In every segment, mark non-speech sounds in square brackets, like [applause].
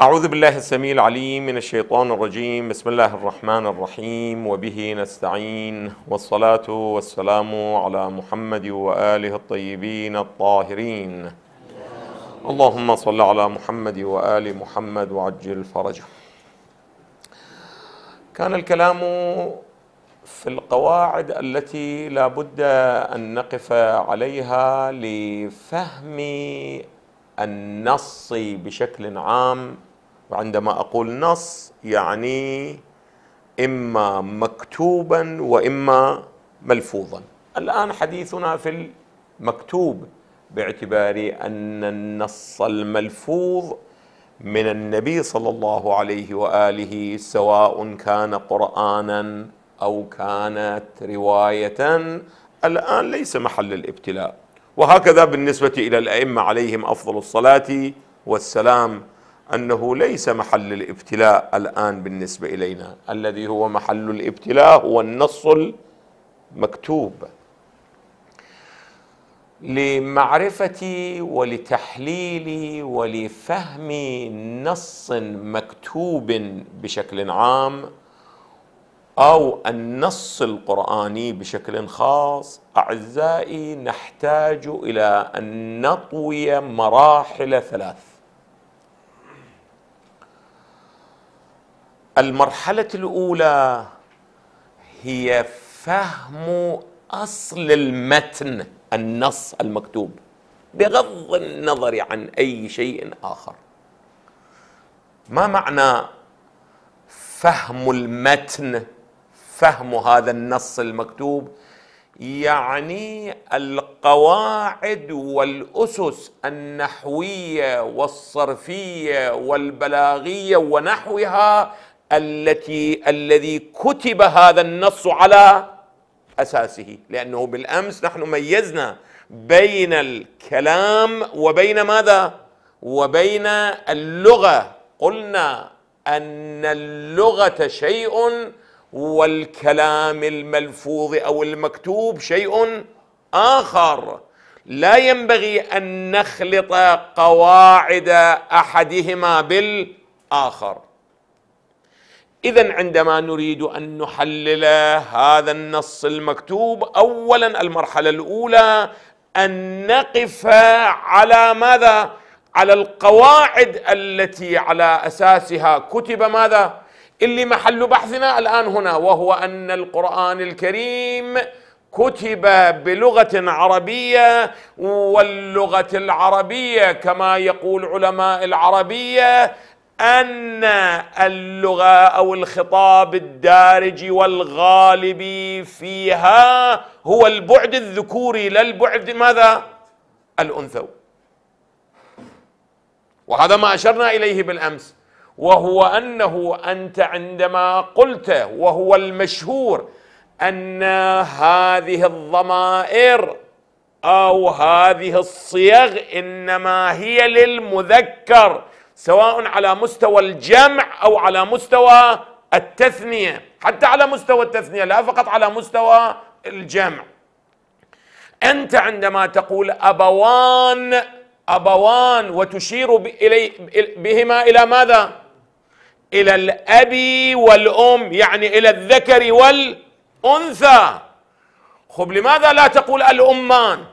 أعوذ بالله السميع العليم من الشيطان الرجيم بسم الله الرحمن الرحيم وبه نستعين والصلاة والسلام على محمد وآله الطيبين الطاهرين اللهم صل على محمد وآل محمد وعجل فرجه كان الكلام في القواعد التي لا بد أن نقف عليها لفهم النص بشكل عام وعندما اقول نص يعني اما مكتوبا واما ملفوظا الان حديثنا في المكتوب باعتبار ان النص الملفوظ من النبي صلى الله عليه واله سواء كان قرانا او كانت روايه الان ليس محل الابتلاء وهكذا بالنسبه الى الائمه عليهم افضل الصلاه والسلام انه ليس محل الابتلاء الان بالنسبه الينا الذي هو محل الابتلاء هو النص المكتوب لمعرفتي ولتحليلي ولفهم نص مكتوب بشكل عام او النص القراني بشكل خاص اعزائي نحتاج الى ان نطوي مراحل ثلاث المرحله الاولى هي فهم اصل المتن النص المكتوب بغض النظر عن اي شيء اخر ما معنى فهم المتن فهم هذا النص المكتوب يعني القواعد والاسس النحويه والصرفيه والبلاغيه ونحوها التي الذي كتب هذا النص على اساسه لانه بالامس نحن ميزنا بين الكلام وبين ماذا وبين اللغه قلنا ان اللغه شيء والكلام الملفوظ او المكتوب شيء اخر لا ينبغي ان نخلط قواعد احدهما بالاخر اذا عندما نريد ان نحلل هذا النص المكتوب اولا المرحله الاولى ان نقف على ماذا على القواعد التي على اساسها كتب ماذا اللي محل بحثنا الان هنا وهو ان القران الكريم كتب بلغه عربيه واللغه العربيه كما يقول علماء العربيه ان اللغه او الخطاب الدارج والغالب فيها هو البعد الذكوري لا البعد ماذا الانثوي وهذا ما اشرنا اليه بالامس وهو انه انت عندما قلت وهو المشهور ان هذه الضمائر او هذه الصيغ انما هي للمذكر سواء على مستوى الجمع او على مستوى التثنيه حتى على مستوى التثنيه لا فقط على مستوى الجمع انت عندما تقول ابوان ابوان وتشير بهما الى ماذا الى الابي والام يعني الى الذكر والانثى خب لماذا لا تقول الأمان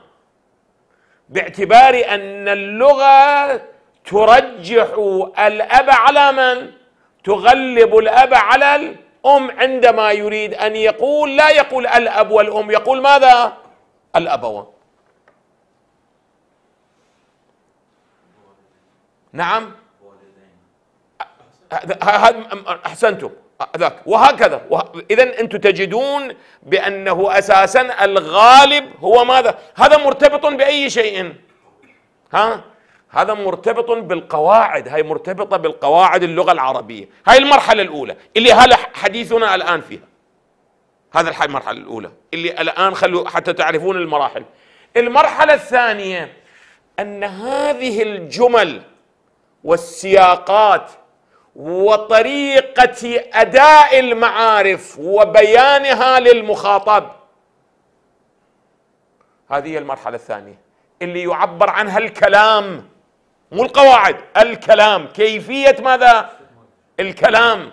باعتبار أن اللغة ترجح الأب على من؟ تغلب الأب على الأم عندما يريد أن يقول لا يقول الأب والأم يقول ماذا؟ الأبوان نعم هذا أحسنتم ذاك وهكذا اذا انتم تجدون بانه اساسا الغالب هو ماذا؟ هذا مرتبط باي شيء؟ ها؟ هذا مرتبط بالقواعد هاي مرتبطة بالقواعد اللغة العربية هاي المرحلة الأولى اللي هلا حديثنا الآن فيها هذا المرحلة الأولى اللي الآن خلوا حتى تعرفون المراحل المرحلة الثانية أن هذه الجمل والسياقات وطريقة أداء المعارف وبيانها للمخاطب هذه هي المرحلة الثانية اللي يعبر عنها الكلام مو القواعد الكلام كيفية ماذا الكلام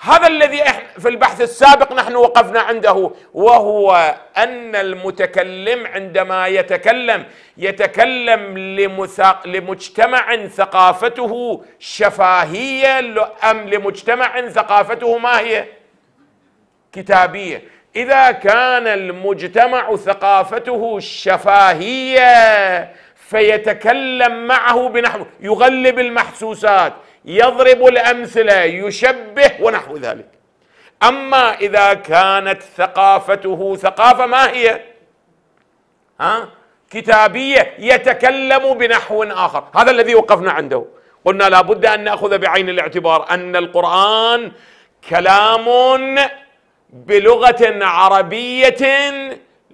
هذا الذي في البحث السابق نحن وقفنا عنده وهو أن المتكلم عندما يتكلم يتكلم لمجتمع ثقافته شفاهية أم لمجتمع ثقافته ما هي كتابية إذا كان المجتمع ثقافته شفاهية فيتكلم معه بنحو يغلب المحسوسات يضرب الامثله يشبه ونحو ذلك اما اذا كانت ثقافته ثقافه ما هي ها كتابيه يتكلم بنحو اخر هذا الذي وقفنا عنده قلنا لابد ان ناخذ بعين الاعتبار ان القران كلام بلغه عربيه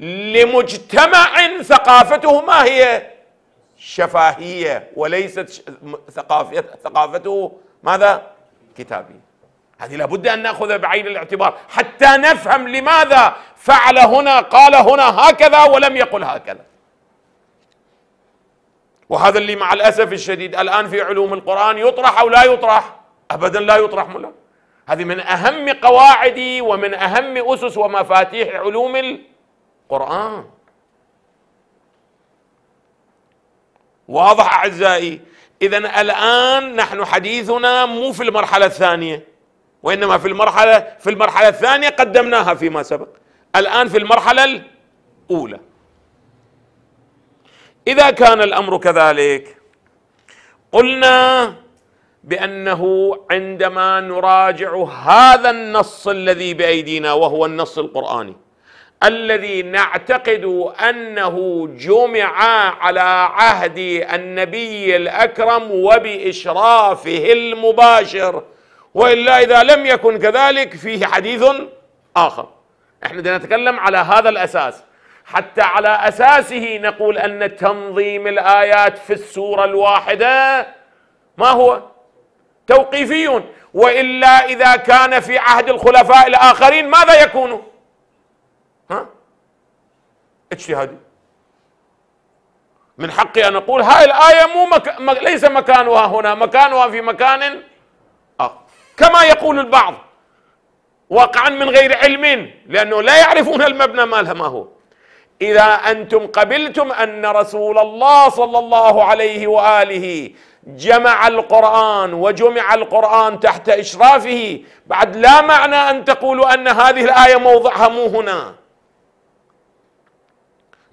لمجتمع ثقافته ما هي شفاهيه وليست ثقافته ماذا؟ كتابيه. هذه لابد ان ناخذها بعين الاعتبار حتى نفهم لماذا فعل هنا قال هنا هكذا ولم يقل هكذا. وهذا اللي مع الاسف الشديد الان في علوم القران يطرح او لا يطرح؟ ابدا لا يطرح ملا. هذه من اهم قواعد ومن اهم اسس ومفاتيح علوم القران. واضح اعزائي اذا الان نحن حديثنا مو في المرحله الثانيه وانما في المرحله في المرحله الثانيه قدمناها فيما سبق الان في المرحله الاولى اذا كان الامر كذلك قلنا بانه عندما نراجع هذا النص الذي بايدينا وهو النص القراني الذي نعتقد انه جمع على عهد النبي الاكرم وباشرافه المباشر والا اذا لم يكن كذلك فيه حديث اخر احنا بدنا نتكلم على هذا الاساس حتى على اساسه نقول ان تنظيم الايات في السوره الواحده ما هو توقيفي والا اذا كان في عهد الخلفاء الاخرين ماذا يكون؟ ها اجتهادي من حقي ان اقول هاي الايه مو مك... م... ليس مكانها هنا مكانها في مكان اخر كما يقول البعض واقعا من غير علم لانه لا يعرفون المبنى مالها ما هو اذا انتم قبلتم ان رسول الله صلى الله عليه واله جمع القرآن وجمع القرآن تحت إشرافه بعد لا معنى أن تقولوا أن هذه الآية موضعها مو هنا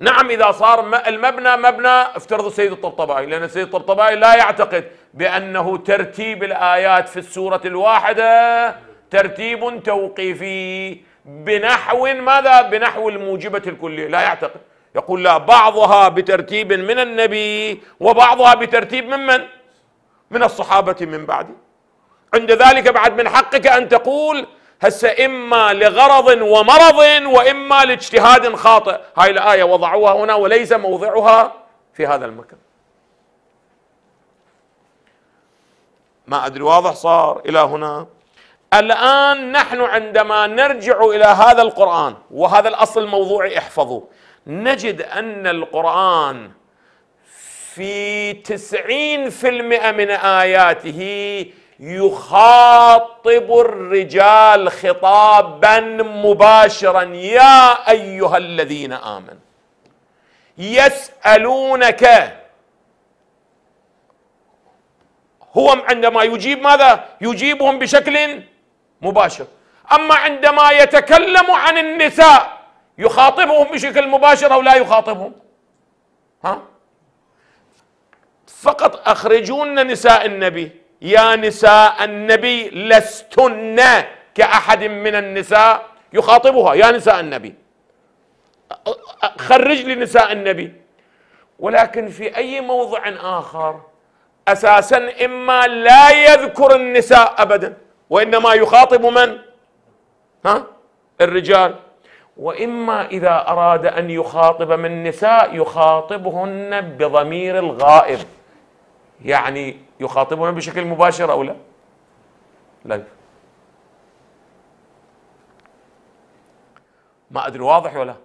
نعم إذا صار المبنى مبنى افترض السيد الطبطبائي لأن السيد الطبطبائي لا يعتقد بأنه ترتيب الآيات في السورة الواحدة ترتيب توقيفي بنحو ماذا بنحو الموجبة الكلية لا يعتقد يقول لا بعضها بترتيب من النبي وبعضها بترتيب ممن من, من الصحابة من بعده عند ذلك بعد من حقك أن تقول هسه إما لغرض ومرض وإما لاجتهاد خاطئ هاي الآية وضعوها هنا وليس موضعها في هذا المكان ما أدري واضح صار إلى هنا الآن نحن عندما نرجع إلى هذا القرآن وهذا الأصل الموضوعي احفظوه نجد أن القرآن في تسعين في المئة من آياته يخاطب الرجال خطابا مباشرا يا ايها الذين امنوا يسالونك هو عندما يجيب ماذا يجيبهم بشكل مباشر اما عندما يتكلم عن النساء يخاطبهم بشكل مباشر او لا يخاطبهم ها فقط اخرجون نساء النبي يا نساء النبي لستن كأحد من النساء يخاطبها يا نساء النبي خرج لي نساء النبي ولكن في أي موضع آخر أساسا إما لا يذكر النساء أبدا وإنما يخاطب من؟ ها؟ الرجال وإما إذا أراد أن يخاطب من نساء يخاطبهن بضمير الغائب يعني يخاطبهم بشكل مباشر أو لا لا ما أدري واضح ولا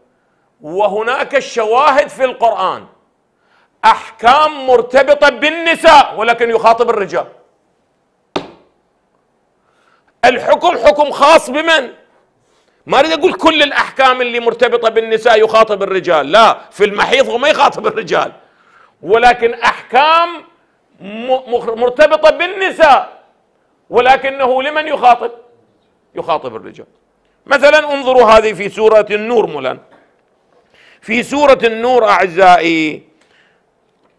وهناك الشواهد في القرآن أحكام مرتبطة بالنساء ولكن يخاطب الرجال الحكم حكم خاص بمن؟ ما اريد اقول كل الاحكام اللي مرتبطه بالنساء يخاطب الرجال، لا، في المحيض وما يخاطب الرجال. ولكن احكام مرتبطة بالنساء ولكنه لمن يخاطب يخاطب الرجال مثلا انظروا هذه في سورة النور مولا في سورة النور أعزائي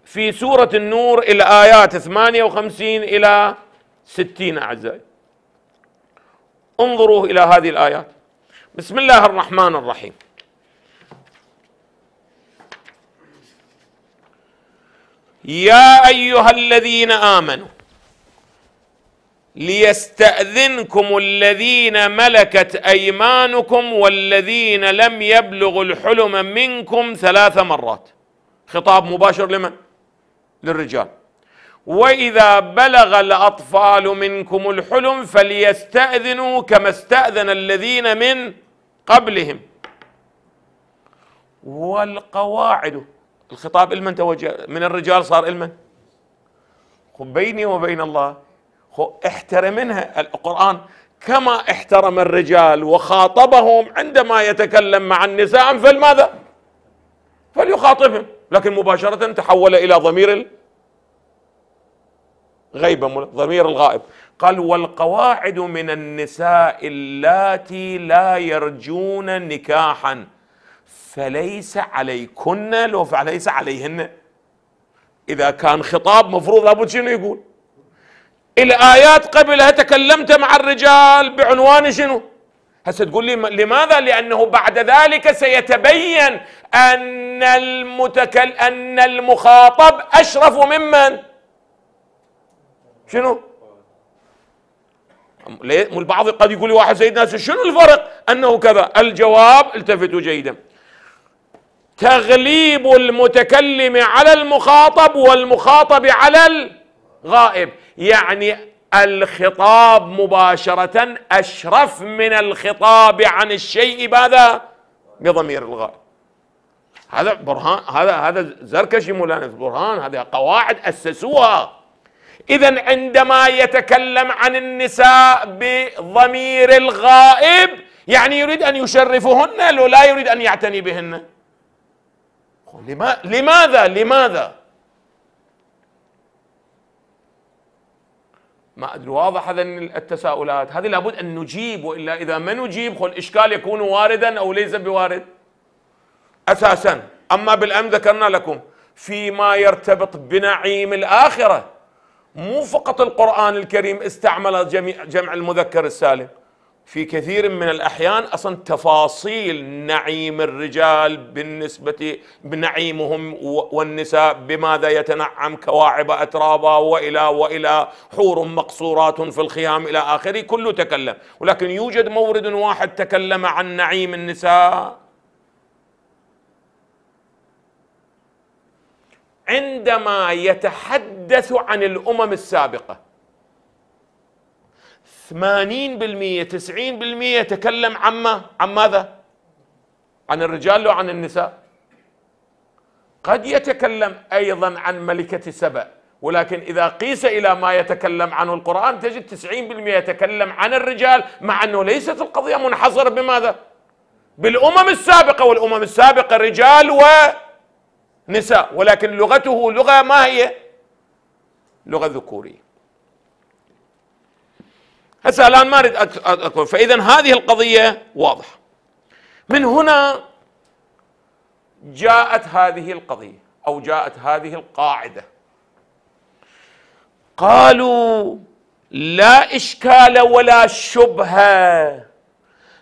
في سورة النور الآيات 58 إلى 60 أعزائي انظروا إلى هذه الآيات بسم الله الرحمن الرحيم يا ايها الذين امنوا ليستاذنكم الذين ملكت ايمانكم والذين لم يبلغوا الحلم منكم ثلاث مرات خطاب مباشر لمن للرجال واذا بلغ الاطفال منكم الحلم فليستاذنوا كما استاذن الذين من قبلهم والقواعد الخطاب لمن توجه من الرجال صار لمن بيني وبين الله احترمنها القرآن كما احترم الرجال وخاطبهم عندما يتكلم مع النساء فلماذا فليخاطبهم لكن مباشرة تحول إلى ضمير غيبة ضمير الغائب قال والقواعد من النساء اللاتي لا يرجون نكاحا فليس عليكن لو فليس عليهن إذا كان خطاب مفروض أبو شنو يقول الآيات قبلها تكلمت مع الرجال بعنوان شنو هسه تقول لي لماذا لأنه بعد ذلك سيتبين أن المتكل أن المخاطب أشرف ممن شنو البعض قد يقول لي واحد سيدنا شنو الفرق أنه كذا الجواب التفتوا جيدا تغليب المتكلم على المخاطب والمخاطب على الغائب يعني الخطاب مباشرة أشرف من الخطاب عن الشيء ماذا؟ بضمير الغائب هذا برهان هذا هذا زركشي مولانا برهان هذه قواعد أسسوها إذا عندما يتكلم عن النساء بضمير الغائب يعني يريد أن يشرفهن لو لا يريد أن يعتني بهن الأخوة لما لماذا لماذا ما أدري واضح هذا التساؤلات هذه لابد أن نجيب وإلا إذا ما نجيب خل الاشكال يكون واردا أو ليس بوارد أساسا أما بالأمس ذكرنا لكم فيما يرتبط بنعيم الآخرة مو فقط القرآن الكريم استعمل جميع جمع المذكر السالم في كثير من الأحيان أصلا تفاصيل نعيم الرجال بالنسبة بنعيمهم والنساء بماذا يتنعم كواعب أترابا وإلى وإلى حور مقصورات في الخيام إلى آخره كله تكلم ولكن يوجد مورد واحد تكلم عن نعيم النساء عندما يتحدث عن الأمم السابقة ثمانين بالمية تسعين بالمية تكلم عما عن ماذا عن الرجال وعن النساء قد يتكلم أيضا عن ملكة سبأ ولكن إذا قيس إلى ما يتكلم عنه القرآن تجد تسعين بالمئة يتكلم عن الرجال مع أنه ليست القضية منحصرة بماذا؟ بالأمم السابقة والأمم السابقة رجال ونساء ولكن لغته لغة ما هي؟ لغة ذكورية هسه الان ما اريد اكون فاذا هذه القضيه واضحه من هنا جاءت هذه القضيه او جاءت هذه القاعده قالوا لا اشكال ولا شبهه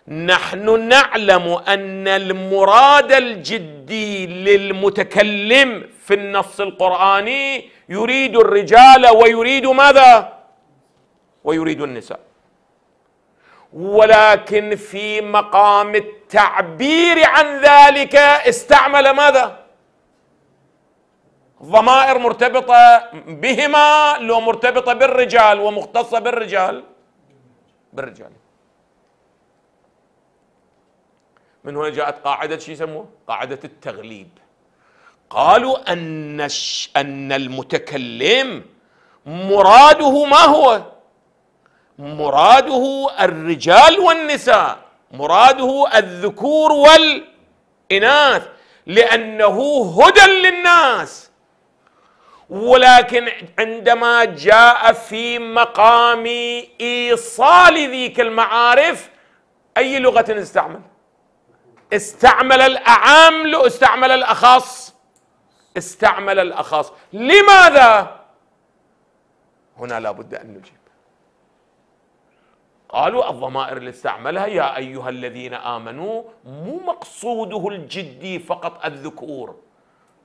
نحن نعلم ان المراد الجدي للمتكلم في النص القراني يريد الرجال ويريد ماذا ويريد النساء ولكن في مقام التعبير عن ذلك استعمل ماذا ضمائر مرتبطة بهما لو مرتبطة بالرجال ومختصة بالرجال بالرجال من هنا جاءت قاعدة شو يسموه قاعدة التغليب قالوا أن أن المتكلم مراده ما هو مراده الرجال والنساء مراده الذكور والإناث لأنه هدى للناس ولكن عندما جاء في مقام إيصال ذيك المعارف أي لغة استعمل استعمل الأعام استعمل الأخص استعمل الأخص لماذا هنا لابد أن نجيب قالوا الضمائر اللي استعملها يا أيها الذين آمنوا مو مقصوده الجدي فقط الذكور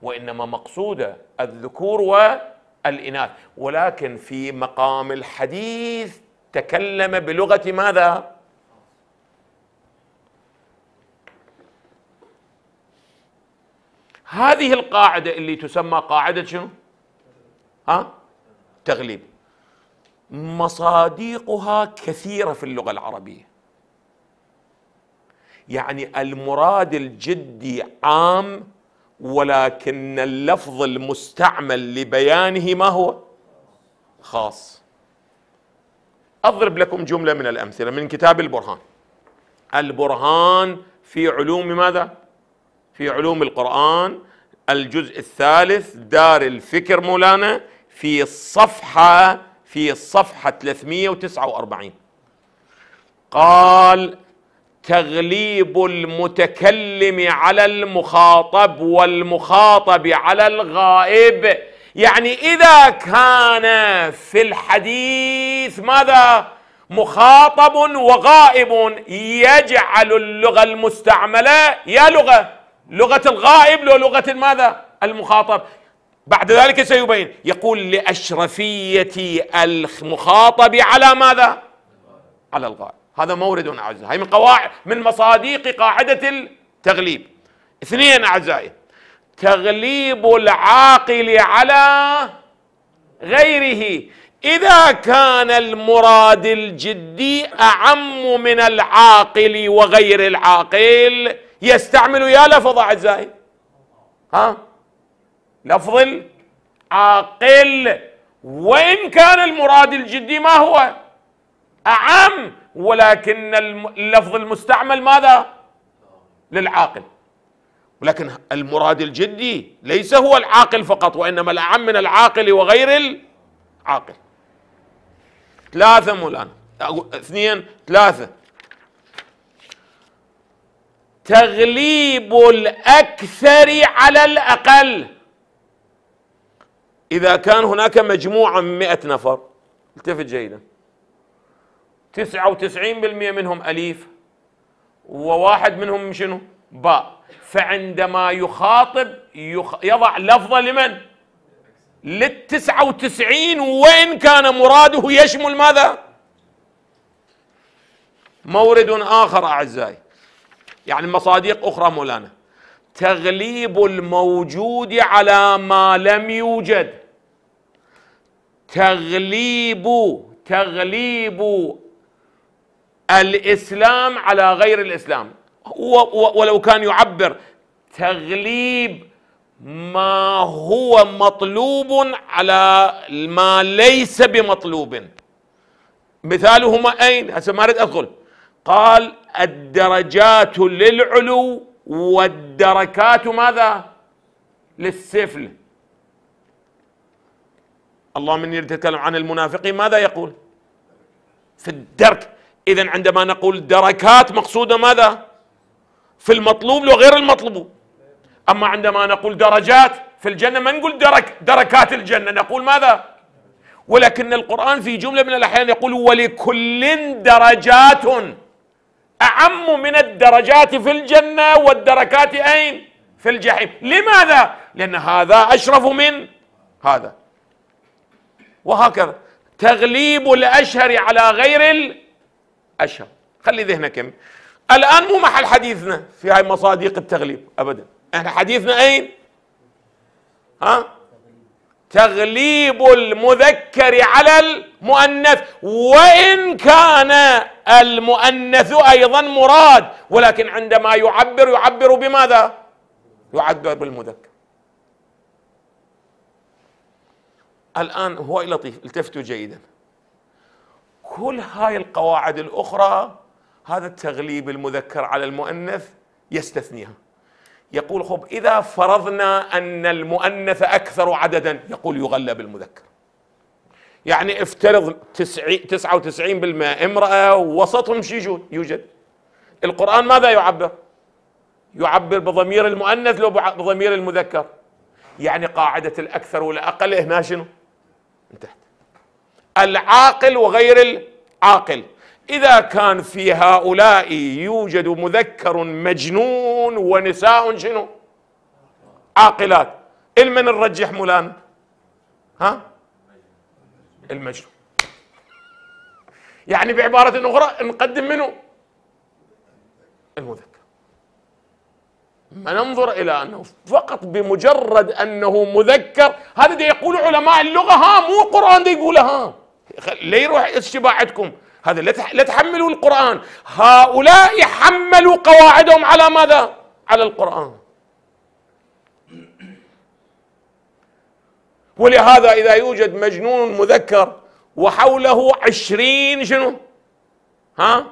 وإنما مقصوده الذكور والإناث ولكن في مقام الحديث تكلم بلغة ماذا؟ هذه القاعدة اللي تسمى قاعدة شنو؟ ها؟ تغليب مصادقها كثيره في اللغه العربيه يعني المراد الجدي عام ولكن اللفظ المستعمل لبيانه ما هو خاص اضرب لكم جمله من الامثله من كتاب البرهان البرهان في علوم ماذا في علوم القران الجزء الثالث دار الفكر مولانا في الصفحه في الصفحة 349 قال تغليب المتكلم على المخاطب والمخاطب على الغائب يعني إذا كان في الحديث ماذا مخاطب وغائب يجعل اللغة المستعملة يا لغة لغة الغائب لو لغة ماذا المخاطب بعد ذلك سيبين يقول لأشرفية المخاطب على ماذا؟ على الغاية هذا مورد أعزائي هي من قواعد من مصادق قاعدة التغليب اثنين أعزائي تغليب العاقل على غيره إذا كان المراد الجدي أعم من العاقل وغير العاقل يستعمل يا لفظ أعزائي ها لفظ العاقل وإن كان المراد الجدي ما هو أعم ولكن اللفظ المستعمل ماذا للعاقل ولكن المراد الجدي ليس هو العاقل فقط وإنما الأعم من العاقل وغير العاقل ثلاثة مولانا اثنين ثلاثة تغليب الأكثر على الأقل إذا كان هناك مجموعة من 100 نفر التفت جيدا 99% منهم أليف وواحد منهم شنو باء فعندما يخاطب يخ... يضع لفظة لمن للتسعة وتسعين وإن كان مراده يشمل ماذا مورد آخر أعزائي يعني مصادق أخرى مولانا تغليب الموجود على ما لم يوجد تغليب تغليب الاسلام على غير الاسلام ولو كان يعبر تغليب ما هو مطلوب على ما ليس بمطلوب مثالهما اين هسه ما اريد ادخل قال الدرجات للعلو والدركات ماذا للسفل اللهم اني يتكلم عن المنافقين ماذا يقول في الدرك اذا عندما نقول دركات مقصوده ماذا في المطلوب وغير المطلوب اما عندما نقول درجات في الجنه ما نقول درك دركات الجنه نقول ماذا ولكن القران في جمله من الاحيان يقول ولكل درجات اعم من الدرجات في الجنه والدركات اين في الجحيم لماذا لان هذا اشرف من هذا وهكذا تغليب الأشهر على غير الأشهر خلي ذهنك الآن مو محل حديثنا في هاي مصادق التغليب أبدا احنا حديثنا أين ها تغليب المذكر على المؤنث وإن كان المؤنث أيضا مراد ولكن عندما يعبر يعبر بماذا يعبر بالمذكر الآن هو لطيف التفتوا جيدا كل هاي القواعد الأخرى هذا التغليب المذكر على المؤنث يستثنيها يقول خب إذا فرضنا أن المؤنث أكثر عددا يقول يغلب المذكر يعني افترض 99% امرأة ووسطهم شي يوجد القرآن ماذا يعبر؟ يعبر بضمير المؤنث لو بضمير المذكر يعني قاعدة الأكثر والأقل هنا شنو؟ انتهت العاقل وغير العاقل إذا كان في هؤلاء يوجد مذكر مجنون ونساء شنو عاقلات المن نرجح مولان ها المجنون يعني بعبارة أخرى نقدم منه المذكر ننظر إلى أنه فقط بمجرد أنه مذكر هذا دي يقول علماء اللغة ها مو قرآن دي يقولها ها لا يروح اشتباعتكم هذا لا تحملوا القرآن هؤلاء حملوا قواعدهم على ماذا؟ على القرآن ولهذا إذا يوجد مجنون مذكر وحوله عشرين شنو؟ ها؟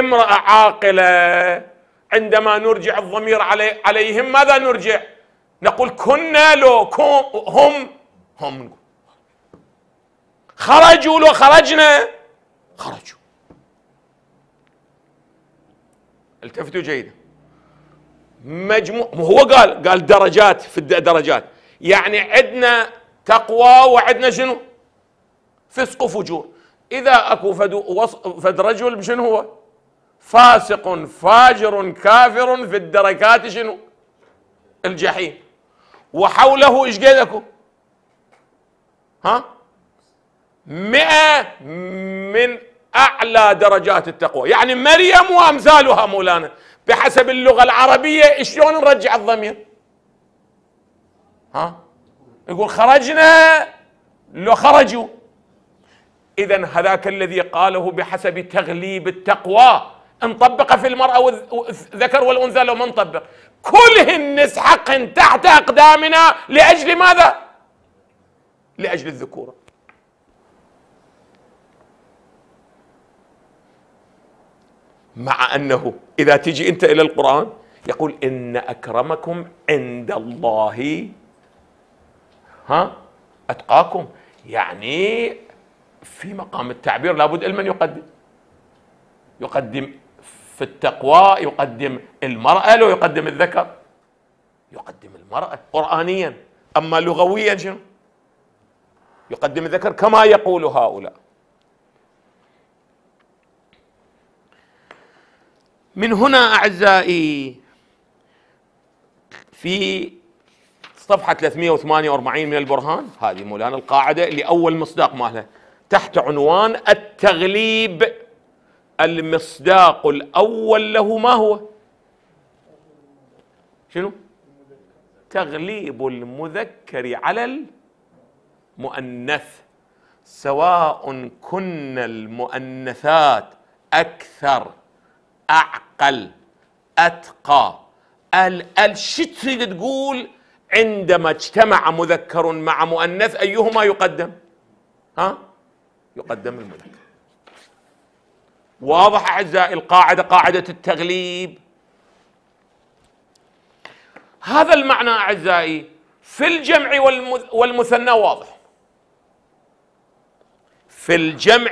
امرأة عاقلة عندما نرجع الضمير علي عليهم ماذا نرجع نقول كنا لو كن هم هم خرجوا لو خرجنا خرجوا التفتوا جيدا مجموع هو قال قال درجات في الدرجات يعني عندنا تقوى وعندنا شنو فسق وفجور اذا اكو فد, فد رجل شنو هو فاسق فاجر كافر في الدركات شنو الجحيم وحوله ايش قيدكم ها مئة من أعلى درجات التقوى يعني مريم وأمثالها مولانا بحسب اللغة العربية شلون نرجع الضمير ها يقول خرجنا لو خرجوا إذا هذاك الذي قاله بحسب تغليب التقوى نطبقه في المرأة والذكر والأنثى لو ما نطبق كلهن نسحقهن تحت أقدامنا لأجل ماذا؟ لأجل الذكورة مع أنه إذا تجي أنت إلى القرآن يقول إن أكرمكم عند الله ها أتقاكم يعني في مقام التعبير لابد علما يقدم يقدم في التقوى يقدم المرأة لو يقدم الذكر يقدم المرأة قرآنيا أما لغويا شنو يقدم الذكر كما يقول هؤلاء من هنا أعزائي في صفحة 348 من البرهان هذه مولانا القاعدة لأول مصداق مالها تحت عنوان التغليب المصداق الأول له ما هو شنو تغليب المذكر على المؤنث سواء كن المؤنثات أكثر أعقل أتقى ال ال شو تريد تقول عندما اجتمع مذكر مع مؤنث أيهما يقدم ها يقدم المذكر واضح اعزائي القاعده قاعده التغليب هذا المعنى اعزائي في الجمع والمثنى واضح في الجمع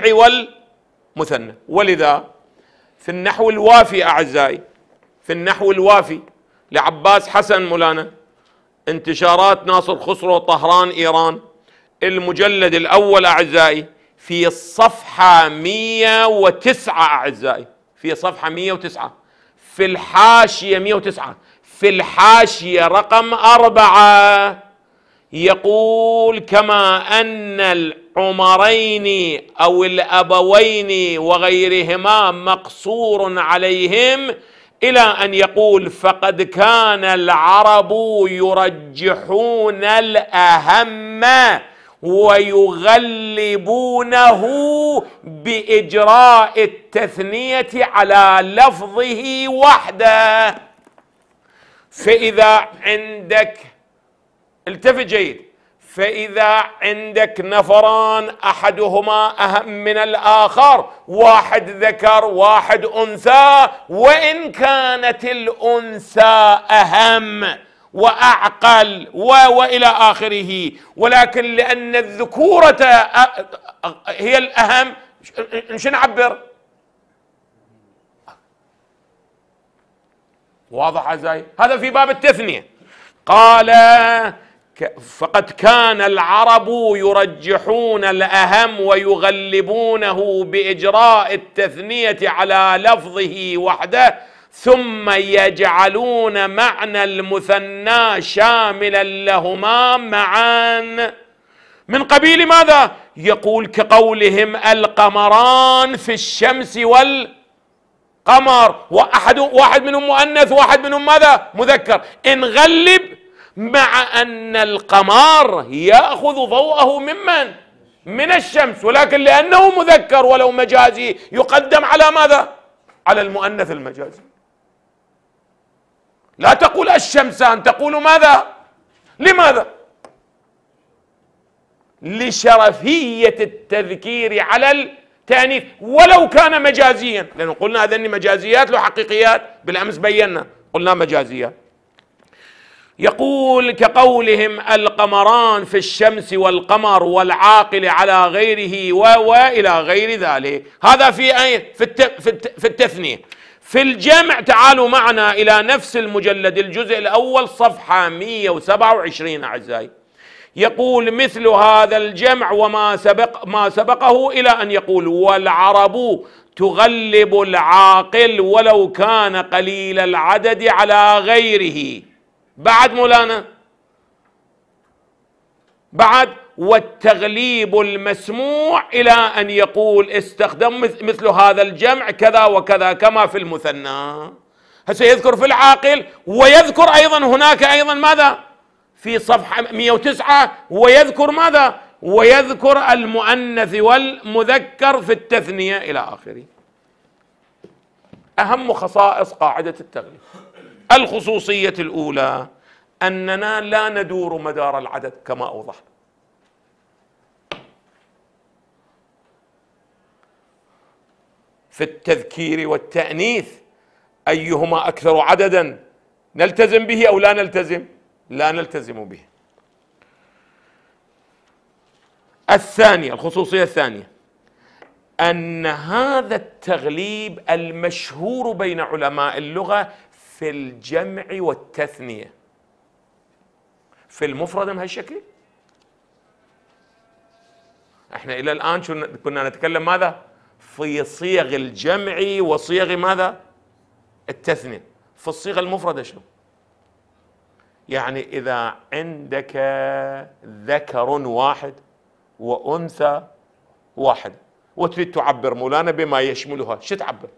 والمثنى ولذا في النحو الوافي اعزائي في النحو الوافي لعباس حسن مولانا انتشارات ناصر خسرو طهران ايران المجلد الاول اعزائي في الصفحة 109 أعزائي في صفحة 109 في الحاشية 109 في الحاشية رقم أربعة يقول كما أن العمرين أو الأبوين وغيرهما مقصور عليهم إلى أن يقول فقد كان العرب يرجحون الأهم ويغلبونه باجراء التثنيه على لفظه وحده فاذا عندك التفت جيد فإذا عندك نفران أحدهما أهم من الآخر واحد ذكر واحد أنثى وإن كانت الأنثى أهم واعقل و والى اخره ولكن لان الذكوره هي الاهم شو نعبر؟ واضح زي هذا في باب التثنيه قال فقد كان العرب يرجحون الاهم ويغلبونه باجراء التثنيه على لفظه وحده ثم يجعلون معنى المثنى شاملا لهما معا من قبيل ماذا يقول كقولهم القمران في الشمس والقمر واحد واحد منهم مؤنث واحد منهم ماذا مذكر ان غلب مع ان القمر ياخذ ضوءه ممن من الشمس ولكن لانه مذكر ولو مجازي يقدم على ماذا على المؤنث المجازي لا تقول الشمسان تقول ماذا لماذا لشرفية التذكير على التأنيث ولو كان مجازيا لأنه قلنا هذني مجازيات لو حقيقيات بالأمس بينا قلنا مجازيات يقول كقولهم القمران في الشمس والقمر والعاقل على غيره و والى غير ذلك هذا في اين في الت في, الت في التثنيه في الجمع تعالوا معنا إلى نفس المجلد الجزء الأول صفحة 127 أعزائي يقول مثل هذا الجمع وما سبق ما سبقه إلى أن يقول والعرب تغلب العاقل ولو كان قليل العدد على غيره بعد مولانا بعد والتغليب المسموع الى ان يقول استخدم مثل هذا الجمع كذا وكذا كما في المثنى هسه يذكر في العاقل ويذكر ايضا هناك ايضا ماذا في صفحه 109 ويذكر ماذا ويذكر المؤنث والمذكر في التثنيه الى اخره اهم خصائص قاعده التغليب الخصوصيه الاولى اننا لا ندور مدار العدد كما اوضحت في التذكير والتأنيث أيهما أكثر عددا نلتزم به أو لا نلتزم لا نلتزم به الثانية الخصوصية الثانية أن هذا التغليب المشهور بين علماء اللغة في الجمع والتثنية في المفردة من هالشكل احنا الى الان كنا نتكلم ماذا في صيغ الجمع وصيغ ماذا التثنية في الصيغة المفردة شنو؟ يعني إذا عندك ذكر واحد وأنثى واحد وتريد تعبر مولانا بما يشملها شو تعبر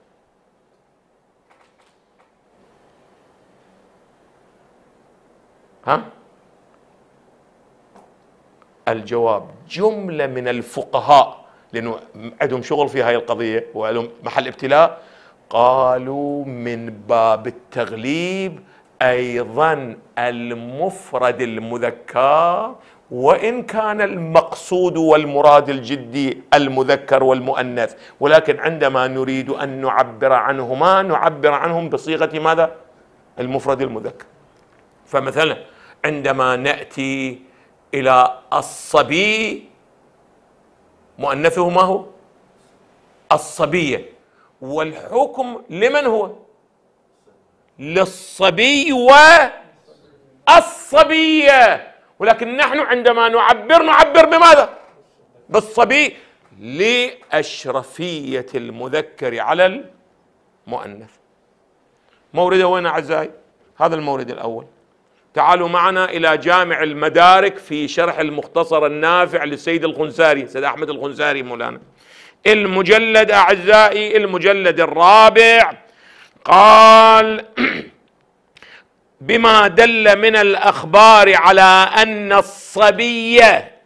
ها الجواب جملة من الفقهاء لانه عندهم شغل في هاي القضيه وعندهم محل ابتلاء قالوا من باب التغليب ايضا المفرد المذكر وان كان المقصود والمراد الجدي المذكر والمؤنث ولكن عندما نريد ان نعبر عنهما نعبر عنهم بصيغه ماذا المفرد المذكر فمثلا عندما ناتي الى الصبي مؤنثه ما هو الصبية والحكم لمن هو للصبي والصبية ولكن نحن عندما نعبر نعبر بماذا بالصبي لأشرفية المذكر على المؤنث مورده وين أعزائي هذا المورد الأول تعالوا معنا إلى جامع المدارك في شرح المختصر النافع للسيد الخنساري سيد أحمد الخنساري مولانا المجلد أعزائي المجلد الرابع قال بما دل من الأخبار على أن الصبي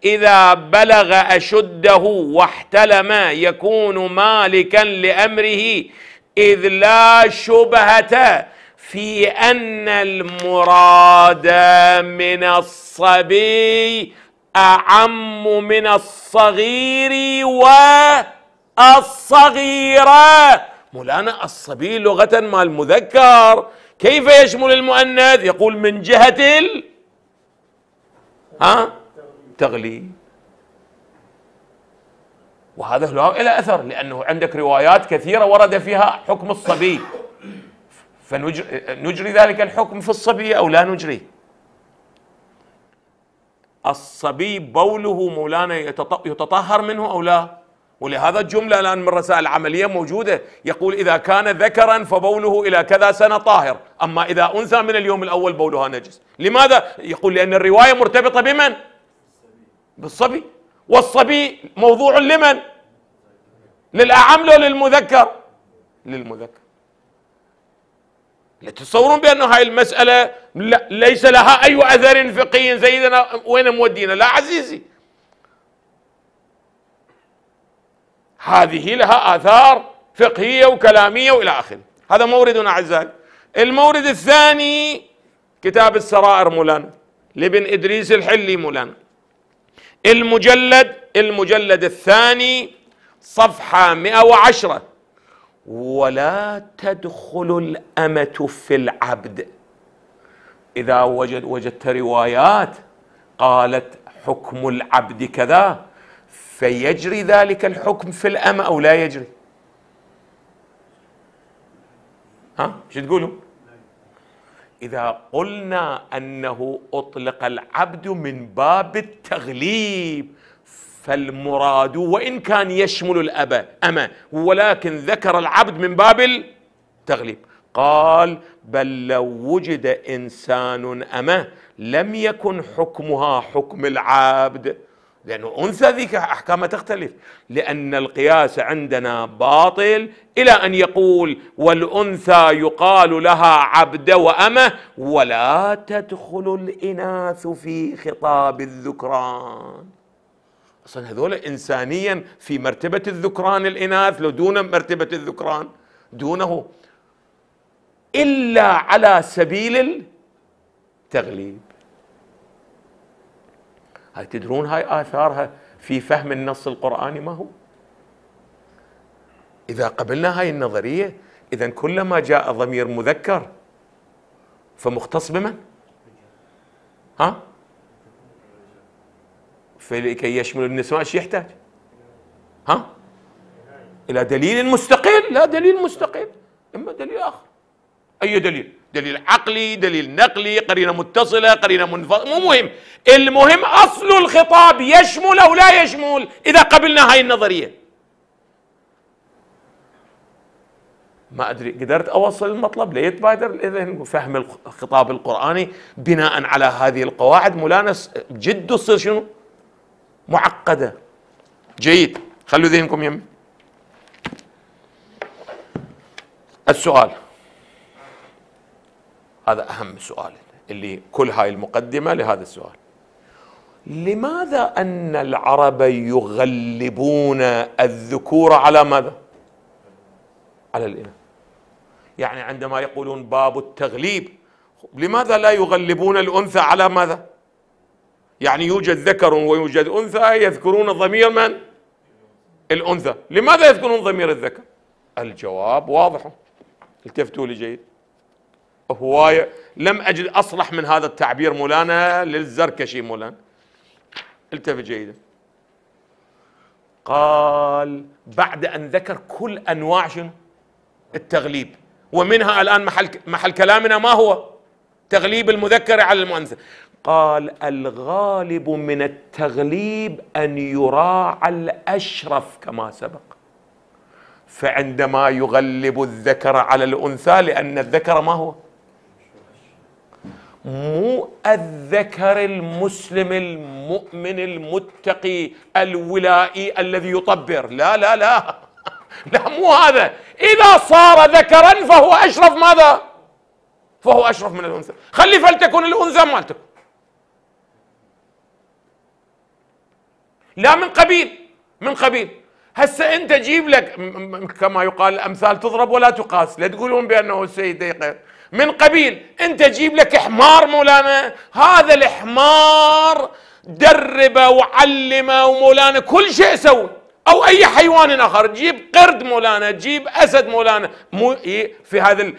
إذا بلغ أشده واحتلم يكون مالكا لأمره إذ لا شبهة في ان المراد من الصبي اعم من الصغير والصغيره مولانا الصبي لغه ما المذكر كيف يشمل المؤنث يقول من جهه ال ها تغلي وهذا له الى اثر لانه عندك روايات كثيره ورد فيها حكم الصبي فنجري ذلك الحكم في الصبي أو لا نجريه الصبي بوله مولانا يتطهر منه أو لا ولهذا الجملة الآن من الرسائل العملية موجودة يقول إذا كان ذكرا فبوله إلى كذا سنة طاهر أما إذا أنثى من اليوم الأول بولها نجس لماذا؟ يقول لأن الرواية مرتبطة بمن؟ بالصبي والصبي موضوع لمن؟ للأعم للمذكر لا تتصورون بأن هاي المسألة لا ليس لها أي أثر فقهي سيدنا وين مودينا لا عزيزي هذه لها آثار فقهية وكلامية وإلى آخره هذا موردنا أعزائي المورد الثاني كتاب السرائر مولانا لابن إدريس الحلي مولانا المجلد المجلد الثاني صفحة 110 ولا تدخل الامه في العبد اذا وجد وجدت روايات قالت حكم العبد كذا فيجري ذلك الحكم في الامه او لا يجري ها شو تقولوا اذا قلنا انه اطلق العبد من باب التغليب فالمراد وإن كان يشمل الأب أما ولكن ذكر العبد من باب التغليب قال بل لو وجد إنسان أما لم يكن حكمها حكم العبد لأنه أنثى ذيك أحكامها تختلف لأن القياس عندنا باطل إلى أن يقول والأنثى يقال لها عبد وأمة ولا تدخل الإناث في خطاب الذكران اصلا هذول انسانيا في مرتبه الذكران الاناث لو دون مرتبه الذكران دونه الا على سبيل التغليب هاي تدرون هاي اثارها في فهم النص القراني ما هو اذا قبلنا هاي النظريه اذا كلما جاء ضمير مذكر فمختص بمن ها فلكي يشمل النساء ايش يحتاج؟ ها؟ إلى دليل مستقل لا دليل مستقل إما دليل آخر أي دليل؟ دليل عقلي دليل نقلي قرينة متصلة قرينة منفصلة مو مهم المهم أصل الخطاب يشمل أو لا يشمل إذا قبلنا هاي النظرية ما أدري قدرت أوصل المطلب ليتبادر إذا فهم الخطاب القرآني بناء على هذه القواعد ملانس جد تصير شنو معقدة جيد خلوا ذهنكم يمي السؤال هذا أهم سؤال اللي كل هاي المقدمة لهذا السؤال لماذا أن العرب يغلبون الذكور على ماذا؟ على الإناث يعني عندما يقولون باب التغليب لماذا لا يغلبون الأنثى على ماذا؟ يعني يوجد ذكر ويوجد أنثى يذكرون ضمير من؟ الأنثى لماذا يذكرون ضمير الذكر؟ الجواب واضح التفتوا لي جيد هواية لم أجد أصلح من هذا التعبير مولانا للزركشي مولانا التفت جيدا قال بعد أن ذكر كل أنواع شنو؟ التغليب ومنها الآن محل محل كلامنا ما هو؟ تغليب المذكر على المؤنث قال الغالب من التغليب ان يراعى الاشرف كما سبق فعندما يغلب الذكر على الانثى لان الذكر ما هو مو الذكر المسلم المؤمن المتقي الولائي الذي يطبر لا لا لا [laughs] لا مو هذا اذا صار ذكرا فهو اشرف ماذا فهو اشرف من الانثى خلي فلتكن الانثى مالتك لا من قبيل من قبيل هسه انت جيب لك كما يقال الامثال تضرب ولا تقاس لا تقولون بانه السيد دقيق من قبيل انت جيب لك حمار مولانا هذا الحمار دربه وعلمه ومولانا كل شيء سوى او اي حيوان اخر جيب قرد مولانا جيب اسد مولانا مو إيه، في هذا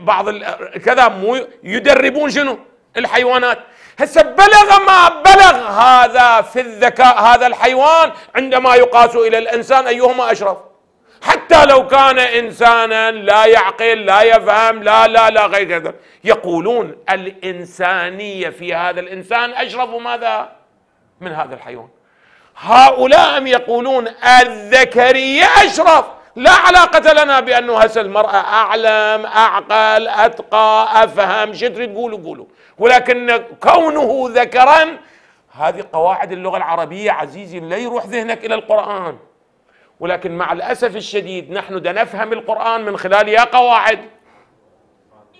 بعض كذا مو يدربون شنو الحيوانات هسه بلغ ما بلغ هذا في الذكاء هذا الحيوان عندما يقاس الى الانسان ايهما اشرف حتى لو كان انسانا لا يعقل لا يفهم لا لا لا غير كذا يقولون الانسانيه في هذا الانسان اشرف ماذا من هذا الحيوان هؤلاء يقولون الذكريه اشرف لا علاقة لنا بأنه هسه المرأة أعلم أعقل أتقى أفهم شو تريد تقولوا قولوا ولكن كونه ذكرا هذه قواعد اللغة العربية عزيزي لا يروح ذهنك إلى القرآن ولكن مع الأسف الشديد نحن دا نفهم القرآن من خلال يا قواعد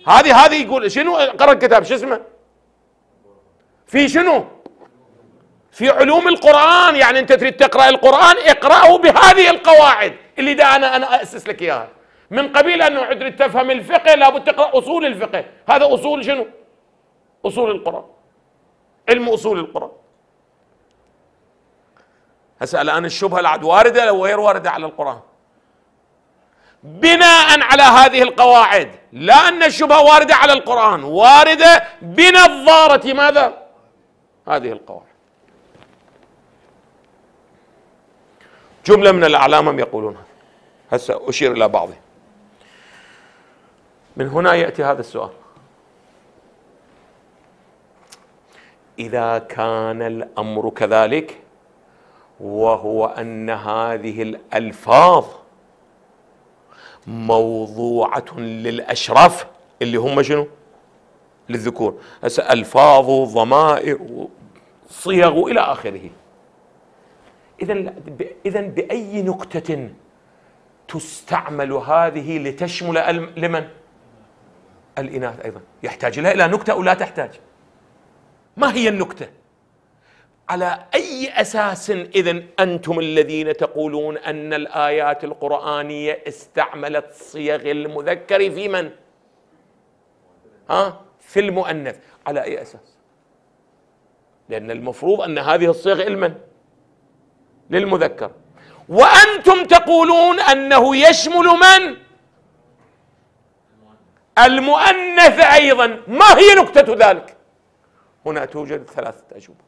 هذه هذه يقول شنو قرأ الكتاب شو اسمه في شنو في علوم القرآن يعني أنت تريد تقرأ القرآن اقرأه بهذه القواعد اللي دعنا انا انا اسس لك اياها من قبيل انه تريد تفهم الفقه لابد تقرا اصول الفقه هذا اصول شنو اصول القران علم اصول القران هسه الان الشبهه العد وارده او غير وارده على القران بناء على هذه القواعد لا ان الشبهه وارده على القران وارده بنظاره ماذا هذه القواعد جملة من الأعلام هم يقولونها هسه أشير إلى بعضهم من هنا يأتي هذا السؤال إذا كان الأمر كذلك وهو أن هذه الألفاظ موضوعة للأشرف اللي هم شنو؟ للذكور هسه ألفاظ وضمائر وصيغ إلى آخره إذا إذا بأي نقطة تستعمل هذه لتشمل لمن؟ الإناث أيضا يحتاج لها إلى نكتة أو لا تحتاج ما هي النكتة؟ على أي أساس إذا أنتم الذين تقولون أن الآيات القرآنية استعملت صيغ المذكر في من؟ ها؟ في المؤنث على أي أساس؟ لأن المفروض أن هذه الصيغ لمن؟ للمذكر وأنتم تقولون أنه يشمل من؟ المؤنث أيضا ما هي نكتة ذلك؟ هنا توجد ثلاثة أجوبة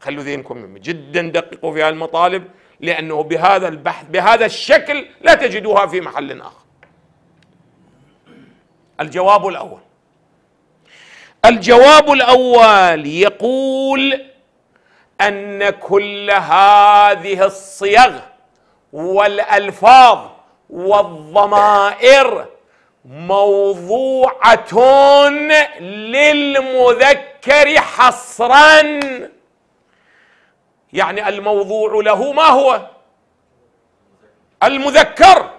خلوا ذينكم جدا دققوا في هذه المطالب لأنه بهذا البحث بهذا الشكل لا تجدوها في محل آخر الجواب الأول الجواب الأول يقول ان كل هذه الصيغ والالفاظ والضمائر موضوعه للمذكر حصرا يعني الموضوع له ما هو المذكر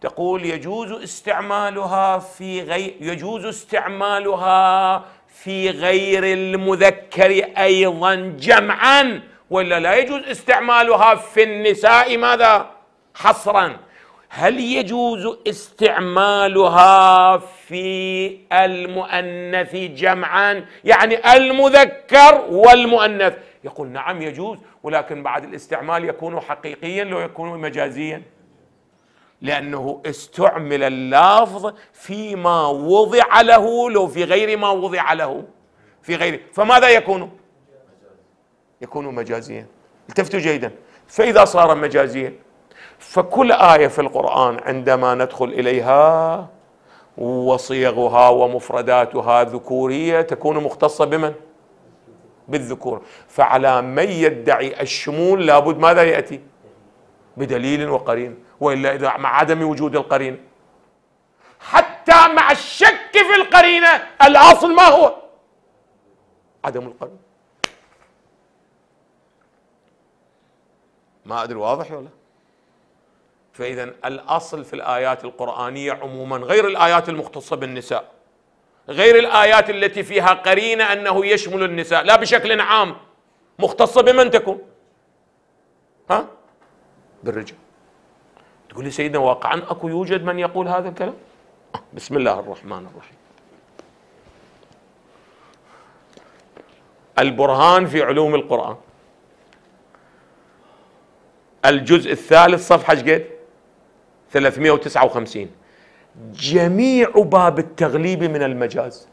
تقول يجوز استعمالها في غير يجوز استعمالها في غير المذكر أيضا جمعا ولا لا يجوز استعمالها في النساء ماذا حصرا هل يجوز استعمالها في المؤنث جمعا يعني المذكر والمؤنث يقول نعم يجوز ولكن بعد الاستعمال يكون حقيقيا لو يكون مجازيا لأنه استعمل اللفظ فيما وضع له لو في غير ما وضع له في غيره فماذا يكون يكون مجازيا التفتوا جيدا فإذا صار مجازيا فكل آية في القرآن عندما ندخل إليها وصيغها ومفرداتها ذكورية تكون مختصة بمن؟ بالذكور فعلى من يدعي الشمول لابد ماذا يأتي؟ بدليل وقرين والا اذا مع عدم وجود القرينه حتى مع الشك في القرينه الاصل ما هو عدم القرينه ما ادري واضح ولا فاذا الاصل في الايات القرانيه عموما غير الايات المختصه بالنساء غير الايات التي فيها قرينه انه يشمل النساء لا بشكل عام مختصه بمن تكون ها بالرجال تقول لي سيدنا واقعا اكو يوجد من يقول هذا الكلام بسم الله الرحمن الرحيم البرهان في علوم القرآن الجزء الثالث صفحة ايش قد؟ 359 جميع باب التغليب من المجاز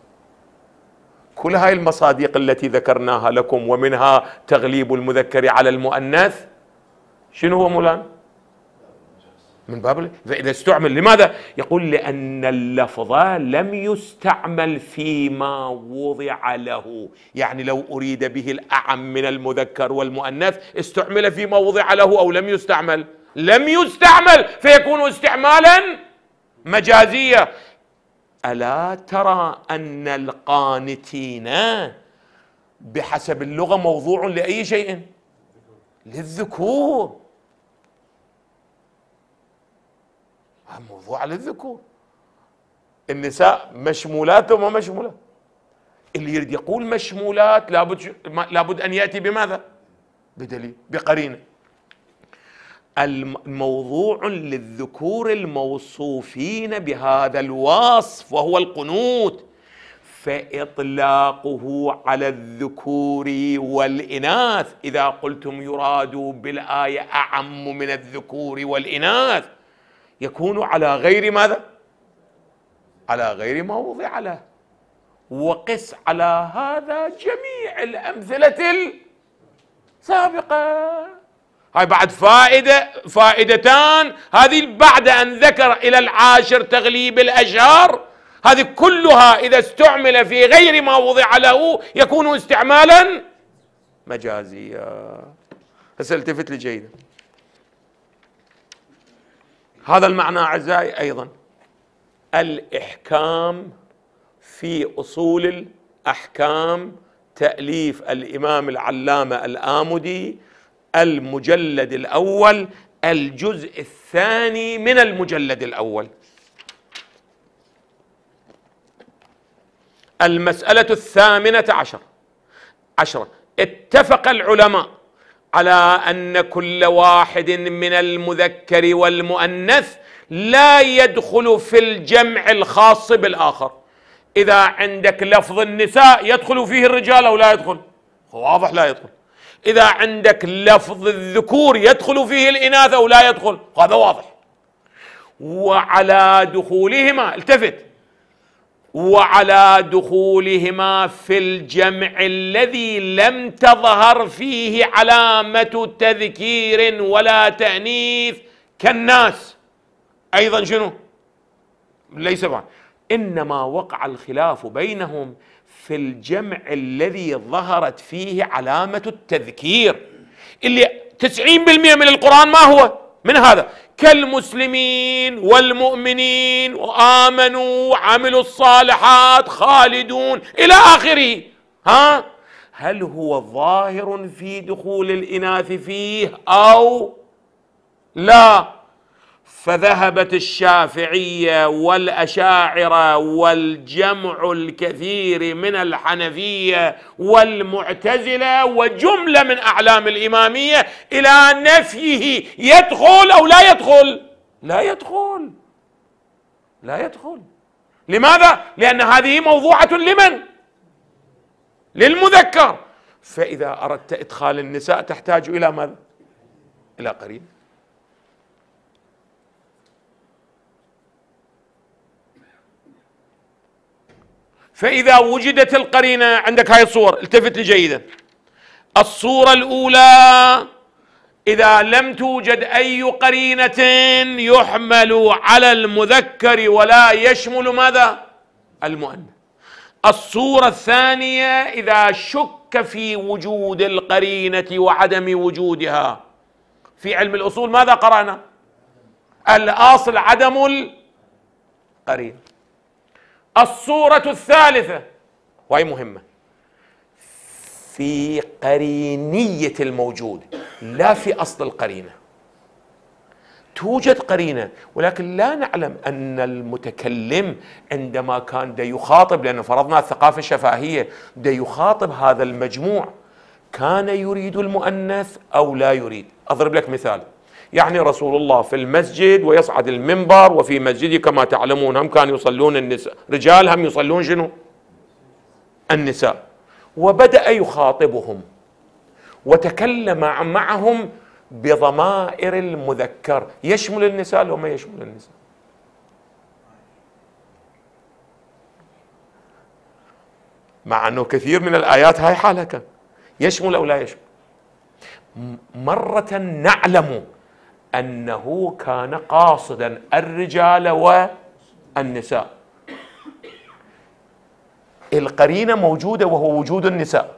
كل هاي المصادق التي ذكرناها لكم ومنها تغليب المذكر على المؤنث شنو هو مولانا من باب فإذا استعمل لماذا؟ يقول لأن اللفظ لم يستعمل فيما وضع له يعني لو أريد به الأعم من المذكر والمؤنث استعمل فيما وضع له أو لم يستعمل لم يستعمل فيكون استعمالا مجازيا ألا ترى أن القانتين بحسب اللغة موضوع لأي شيء للذكور موضوع للذكور النساء مشمولات وما مشمولات اللي يريد يقول مشمولات لابد لابد ان ياتي بماذا؟ بدليل بقرينه الموضوع للذكور الموصوفين بهذا الوصف وهو القنوت فاطلاقه على الذكور والاناث اذا قلتم يراد بالايه اعم من الذكور والاناث يكون على غير ماذا على غير ما وضع له وقس على هذا جميع الأمثلة السابقة هاي بعد فائدة فائدتان هذه بعد أن ذكر إلى العاشر تغليب الأشهار هذه كلها إذا استعمل في غير ما وضع له يكون استعمالا مجازيا هسه التفت لي جيدا هذا المعنى اعزائي ايضا الاحكام في اصول الاحكام تاليف الامام العلامه الامدي المجلد الاول الجزء الثاني من المجلد الاول المساله الثامنه عشر عشره اتفق العلماء على ان كل واحد من المذكر والمؤنث لا يدخل في الجمع الخاص بالاخر اذا عندك لفظ النساء يدخل فيه الرجال او لا يدخل واضح لا يدخل اذا عندك لفظ الذكور يدخل فيه الاناث او لا يدخل هذا واضح وعلى دخولهما التفت وعلى دخولهما في الجمع الذي لم تظهر فيه علامة تذكير ولا تأنيث كالناس أيضا شنو؟ ليس فعلا إنما وقع الخلاف بينهم في الجمع الذي ظهرت فيه علامة التذكير اللي تسعين بالمئة من القرآن ما هو من هذا كالمسلمين والمؤمنين وآمنوا وعملوا الصالحات خالدون إلى آخره ها هل هو ظاهر في دخول الإناث فيه أو لا فذهبت الشافعيه والاشاعره والجمع الكثير من الحنفيه والمعتزله وجمله من اعلام الاماميه الى نفيه يدخل او لا يدخل لا يدخل لا يدخل لماذا لان هذه موضوعه لمن للمذكر فاذا اردت ادخال النساء تحتاج الى ماذا الى قرين فإذا وجدت القرينة عندك هاي الصور التفت لي جيدا الصورة الأولى إذا لم توجد أي قرينة يحمل على المذكر ولا يشمل ماذا؟ المؤنث الصورة الثانية إذا شك في وجود القرينة وعدم وجودها في علم الأصول ماذا قرأنا؟ الأصل عدم القرينة الصورة الثالثة وهي مهمة في قرينية الموجود لا في أصل القرينة توجد قرينة ولكن لا نعلم أن المتكلم عندما كان دا يخاطب لأن فرضنا الثقافة الشفاهية دا يخاطب هذا المجموع كان يريد المؤنث أو لا يريد أضرب لك مثال يعني رسول الله في المسجد ويصعد المنبر وفي مسجده كما تعلمون هم كانوا يصلون النساء رجال هم يصلون شنو النساء وبدأ يخاطبهم وتكلم معهم بضمائر المذكر يشمل النساء لو ما يشمل النساء مع أنه كثير من الآيات هاي حالها كان يشمل أو لا يشمل مرة نعلم انه كان قاصدا الرجال والنساء القرينه موجوده وهو وجود النساء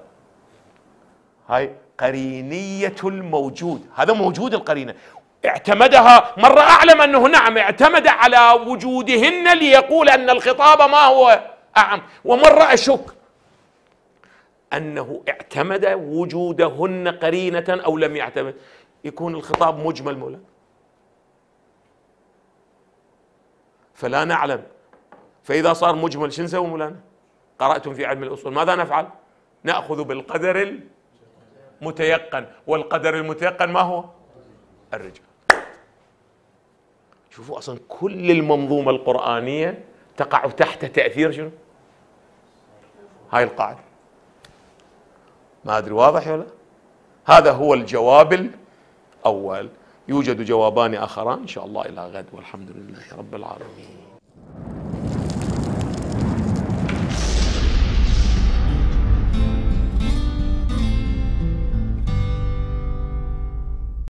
هاي قرينيه الموجود هذا موجود القرينه اعتمدها مرة أعلم أنه نعم اعتمد على وجودهن ليقول أن الخطاب ما هو أعم ومرة أشك أنه اعتمد وجودهن قرينة أو لم يعتمد يكون الخطاب مجمل مولانا فلا نعلم فإذا صار مجمل شو نسوي مولانا قرأتم في علم الأصول ماذا نفعل نأخذ بالقدر المتيقن والقدر المتيقن ما هو الرجال شوفوا أصلا كل المنظومة القرآنية تقع تحت تأثير شنو هاي القاعدة ما أدري واضح ولا هذا هو الجواب أول يوجد جوابان آخران إن شاء الله إلى غد والحمد لله رب العالمين